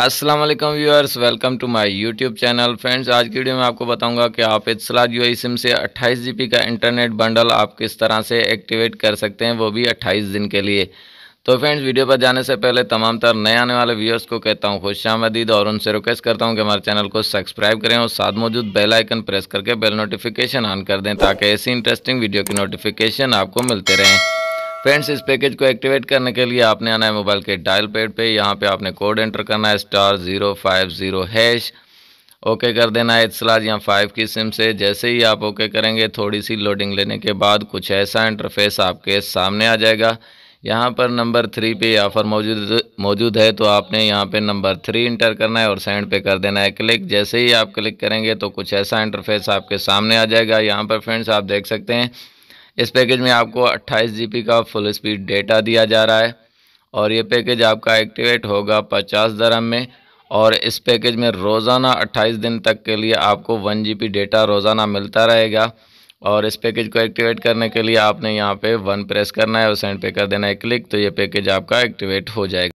अस्सलाम वालेकुम viewers welcome to my YouTube channel friends आज की वीडियो में आपको बताऊंगा कि आप इतलाद यू सिम से अट्ठाईस जी का इंटरनेट बंडल आप किस तरह से एक्टिवेट कर सकते हैं वो भी 28 दिन के लिए तो फ्रेंड्स वीडियो पर जाने से पहले तमाम तर नए आने वाले व्यूअर्स को कहता हूँ खुश आमदीद और उनसे रिक्वेस्ट करता हूँ कि हमारे चैनल को सब्सक्राइब करें और साथ मौजूद बेल आइकन प्रेस करके बेल नोटिफिकेशन ऑन कर दें ताकि ऐसी इंटरेस्टिंग वीडियो की नोटिफिकेशन आपको मिलते रहें फ्रेंड्स इस पैकेज को एक्टिवेट करने के लिए आपने आना है मोबाइल के डायल पैड पे यहाँ पे आपने कोड एंटर करना है star zero five zero hash okay कर देना है इतलाज यहाँ फाइव की सिम से जैसे ही आप ओके करेंगे थोड़ी सी लोडिंग लेने के बाद कुछ ऐसा इंटरफेस आपके सामने आ जाएगा यहाँ पर नंबर थ्री पे ऑफ़र मौजूद मौजूद है तो आपने यहाँ पे नंबर थ्री इंटर करना है और सेंड पे कर देना है क्लिक जैसे ही आप क्लिक करेंगे तो कुछ ऐसा इंटरफेस आपके सामने आ जाएगा यहाँ पर फ्रेंड्स आप देख सकते हैं इस पैकेज में आपको अट्ठाईस जी का फुल स्पीड डेटा दिया जा रहा है और ये पैकेज आपका एक्टिवेट होगा पचास दरम में और इस पैकेज में रोज़ाना 28 दिन तक के लिए आपको वन जी डेटा रोज़ाना मिलता रहेगा और इस पैकेज को एक्टिवेट करने के लिए आपने यहाँ पे वन प्रेस करना है और सेंड पे कर देना है क्लिक तो ये पैकेज आपका एक्टिवेट हो जाएगा